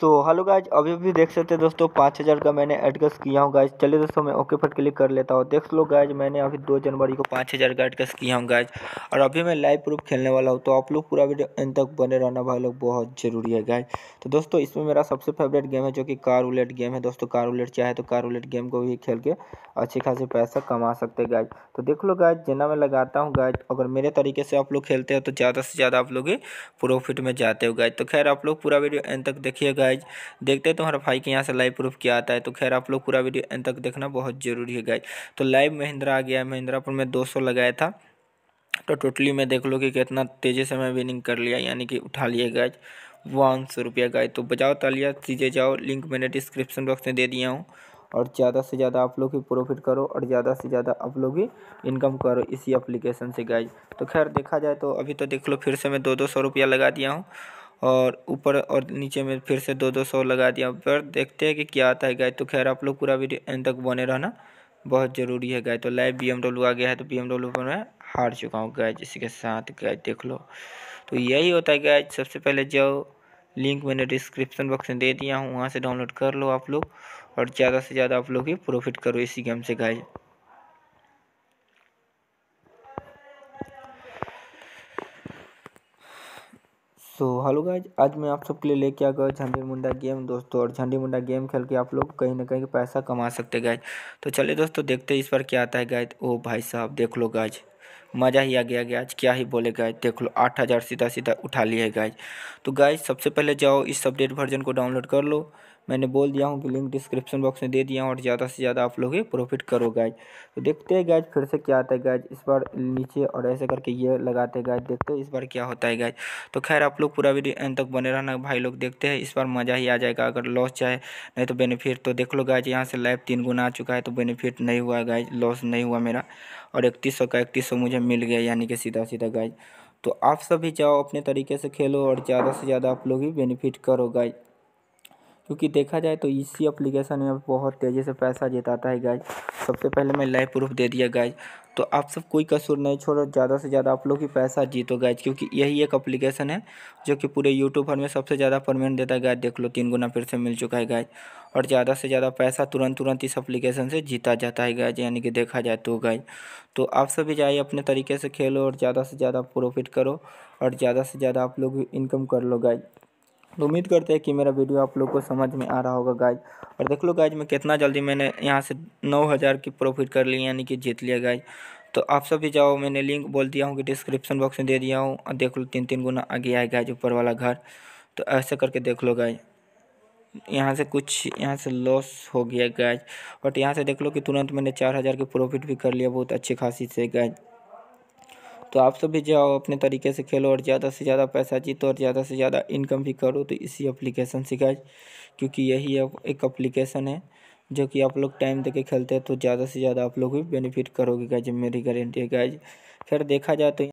तो hello guys अभी भी देख सकते हैं दोस्तों पाँच हज़ार का मैंने एडगस किया हूँ गाइज चलिए दोस्तों मैं ओके पर क्लिक कर लेता हूँ देख लो गाइज मैंने अभी दो जनवरी को पाँच हज़ार का एडगस किया हूँ गाइज और अभी मैं लाइव प्रूफ खेलने वाला हूँ तो आप लोग पूरा वीडियो इन तक बने रहना भाई लोग बहुत ज़रूरी है गाइज तो दोस्तों इसमें मेरा सबसे फेवरेट गेम है जो कि कार उलेट गेम है दोस्तों कार उलेट चाहे तो कार उलेट गेम को भी खेल के अच्छे खासे पैसा कमा सकते हैं गाइज तो देख लो गाइज जिना मैं लगाता हूँ गाइज अगर मेरे तरीके से आप लोग खेलते हो तो ज़्यादा से ज़्यादा आप लोग प्रॉफिट में जाते हो गाइज तो खैर आप लोग पूरा वीडियो इन तक देखिए गाइज गाइज देखते हैं तुम्हारा तो भाई के यहाँ से लाइव प्रूफ क्या आता है तो खैर आप लोग पूरा वीडियो एंड तक देखना बहुत ज़रूरी है गाइज तो लाइव महिंद्रा आ गया महिंद्रा पर मैं दो लगाया था तो टोटली मैं देख लो कि कितना तेज़ी से मैं विनिंग कर लिया यानी कि उठा लिया गाइज वन सौ रुपया गाइज तो बजाओ तालिया सीधे जाओ लिंक मैंने डिस्क्रिप्शन बॉक्स में दे दिया हूँ और ज़्यादा से ज़्यादा आप लोग ही प्रॉफिट करो और ज़्यादा से ज़्यादा आप लोग ही इनकम करो इसी एप्लीकेशन से गाइज तो खैर देखा जाए तो अभी तो देख लो फिर से मैं दो दो सौ रुपया लगा दिया हूँ और ऊपर और नीचे में फिर से दो दो सौ लगा दिया पर देखते हैं कि क्या आता है गाय तो खैर आप लोग पूरा वीडियो एंड तक बने रहना बहुत ज़रूरी है गाय तो लाइव बी आ गया है तो बी पर मैं हार चुका हूँ गाय जिसके साथ गाय देख लो तो यही होता है गाय सबसे पहले जाओ लिंक मैंने डिस्क्रिप्शन बॉक्स में दे दिया हूँ वहाँ से डाउनलोड कर लो आप लोग और ज़्यादा से ज़्यादा आप लोग ही प्रॉफिट करो इसी गेम से गाय सो तो हेलो गाइज आज मैं आप सबके लिए लेके आ गया झंडी मुंडा गेम दोस्तों और झंडी मुंडा गेम खेल के आप लोग कहीं ना कहीं पैसा कमा सकते गाइज तो चलिए दोस्तों देखते हैं इस बार क्या आता है गाइज ओ भाई साहब देख लो गाइज मज़ा ही आ गया गाइज क्या ही बोले गाइज देख लो आठ हज़ार सीधा सीधा उठा लिया है गाइज तो गाइज सबसे पहले जाओ इस अपडेट वर्जन को डाउनलोड कर लो मैंने बोल दिया हूँ कि लिंक डिस्क्रिप्शन बॉक्स में दे दिया हूँ और ज़्यादा से ज़्यादा आप लोग ये प्रॉफिट करो गाइज तो देखते हैं गाइज फिर से क्या आता है गाइज इस बार नीचे और ऐसे करके ये लगाते हैं गाइज देखते हैं इस बार क्या होता है गाइज तो खैर आप लोग पूरा वीडियो एंड तक बने रहना भाई लोग देखते हैं इस बार मज़ा ही आ जाएगा अगर लॉस चाहे नहीं तो बेनिफिट तो देख लो गाइज यहाँ से लाइव तीन गुना आ चुका है तो बेनिफिट नहीं हुआ गाइज लॉस नहीं हुआ मेरा और इकतीस का इकतीस मुझे मिल गया यानी कि सीधा सीधा गाइज तो आप सभी जाओ अपने तरीके से खेलो और ज़्यादा से ज़्यादा आप लोग ही बेनिफिट करो गाइज क्योंकि देखा जाए तो इसी एप्लीकेशन में बहुत तेज़ी से पैसा जिताता है गाइज सबसे पहले मैं लाइव प्रूफ दे दिया गाइज तो आप सब कोई कसूर नहीं छोड़ो ज़्यादा से ज़्यादा आप लोग ही पैसा जीतो गाइज क्योंकि यही एक अप्लीकेशन है जो कि पूरे यूट्यूब भर में सबसे ज़्यादा परमेंट देता है गाइज देख लो तीन गुना फिर से मिल चुका है गाइज और ज़्यादा से ज़्यादा पैसा तुरंत तुरंत इस अप्लीकेशन से जीता जाता है गाइज यानी कि देखा जाए तो गाइज तो आप सभी जाइए अपने तरीके से खेलो और ज़्यादा से ज़्यादा प्रॉफिट करो और ज़्यादा से ज़्यादा आप लोग इनकम कर लो गाइज तो उम्मीद करते हैं कि मेरा वीडियो आप लोग को समझ में आ रहा होगा गाइज और देख लो गाइज मैं कितना जल्दी मैंने यहाँ से नौ हज़ार की प्रॉफिट कर ली यानी कि जीत लिया गाइज तो आप सब भी जाओ मैंने लिंक बोल दिया हूँ कि डिस्क्रिप्शन बॉक्स में दे दिया हूँ और देख लो तीन तीन गुना आगे आए गाइज ऊपर वाला घर तो ऐसे करके देख लो गाइज यहाँ से कुछ यहाँ से लॉस हो गया गाइज बट यहाँ से देख लो कि तुरंत मैंने चार हज़ार की प्रॉफिट भी कर लिया बहुत अच्छी खासी से गाइज तो आप सभी जाओ अपने तरीके से खेलो और ज़्यादा से ज़्यादा पैसा जीतो और ज़्यादा से ज़्यादा इनकम भी करो तो इसी एप्लीकेशन से गाइज क्योंकि यही एक अप्लीकेशन है जो कि आप लोग टाइम दे के खेलते हैं तो ज़्यादा से ज़्यादा आप लोग भी बेनिफिट करोगे गाइज मेरी गारंटी है गाइज खैर देखा जाए तो